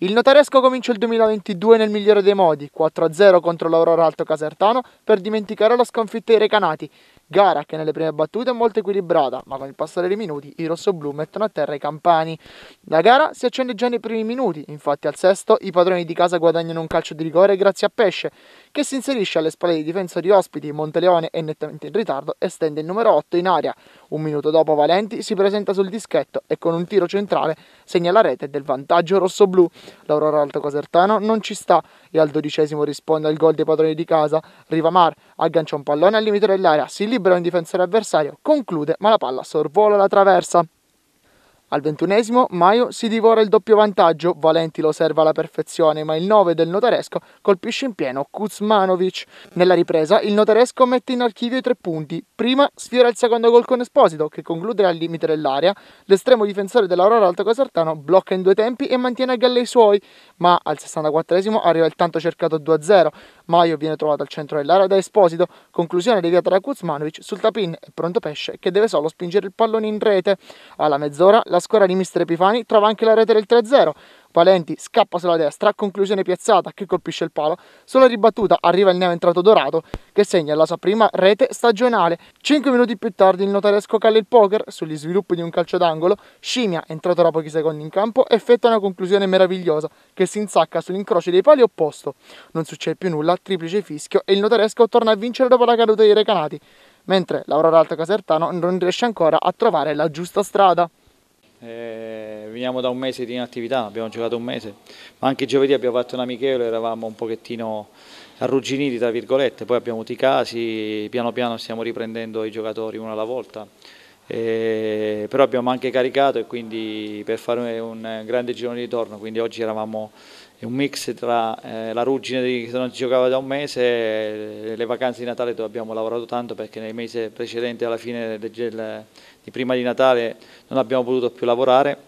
Il notaresco comincia il 2022 nel migliore dei modi, 4-0 contro l'Aurora Alto Casertano per dimenticare la sconfitta ai Recanati, Gara che nelle prime battute è molto equilibrata, ma con il passare dei minuti i rossoblù mettono a terra i campani. La gara si accende già nei primi minuti, infatti al sesto i padroni di casa guadagnano un calcio di rigore grazie a Pesce, che si inserisce alle spalle dei difensori ospiti, Monteleone è nettamente in ritardo e stende il numero 8 in aria. Un minuto dopo Valenti si presenta sul dischetto e con un tiro centrale segna la rete del vantaggio rossoblù. L'Aurora Alto Casertano non ci sta e al dodicesimo risponde al gol dei padroni di casa. Rivamar aggancia un pallone al limite dell'area, si libera un difensore avversario, conclude ma la palla sorvola la traversa. Al ventunesimo Maio si divora il doppio vantaggio, Valenti lo serva alla perfezione, ma il 9 del notaresco colpisce in pieno Kuzmanovic. Nella ripresa il notaresco mette in archivio i tre punti, prima sfiora il secondo gol con Esposito che conclude al limite dell'area, l'estremo difensore dell'Aurora Alto Casartano blocca in due tempi e mantiene a galla i suoi, ma al 64 arriva il tanto cercato 2-0, Maio viene trovato al centro dell'area da Esposito, conclusione deviata da Kuzmanovic, sul tapin è pronto pesce che deve solo spingere il pallone in rete. Alla mezz'ora la squadra di mister Epifani trova anche la rete del 3-0, Valenti scappa sulla destra, conclusione piazzata che colpisce il palo, sulla ribattuta arriva il neo entrato dorato che segna la sua prima rete stagionale. Cinque minuti più tardi il notaresco calla il poker sugli sviluppi di un calcio d'angolo, Scimia, entrato da pochi secondi in campo, effettua una conclusione meravigliosa che si insacca sull'incrocio dei pali opposto. Non succede più nulla, triplice fischio e il notaresco torna a vincere dopo la caduta dei Recanati, mentre Laura Alto Casertano non riesce ancora a trovare la giusta strada. Eh veniamo da un mese di inattività, abbiamo giocato un mese, ma anche giovedì abbiamo fatto un amichevole, eravamo un pochettino arrugginiti, tra virgolette, poi abbiamo avuto i casi, piano piano stiamo riprendendo i giocatori uno alla volta. Eh, però abbiamo anche caricato e quindi per fare un grande girone di ritorno, quindi oggi eravamo un mix tra eh, la ruggine che non si giocava da un mese e le vacanze di Natale dove abbiamo lavorato tanto perché nel mese precedente alla fine del, del, di prima di Natale non abbiamo potuto più lavorare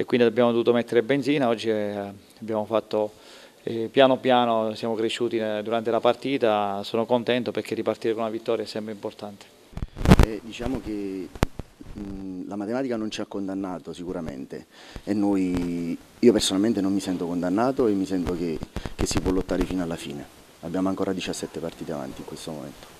e quindi abbiamo dovuto mettere benzina, oggi eh, abbiamo fatto eh, piano piano, siamo cresciuti eh, durante la partita, sono contento perché ripartire con una vittoria è sempre importante. Eh, diciamo che la matematica non ci ha condannato sicuramente e noi, io personalmente non mi sento condannato e mi sento che, che si può lottare fino alla fine. Abbiamo ancora 17 partite avanti in questo momento.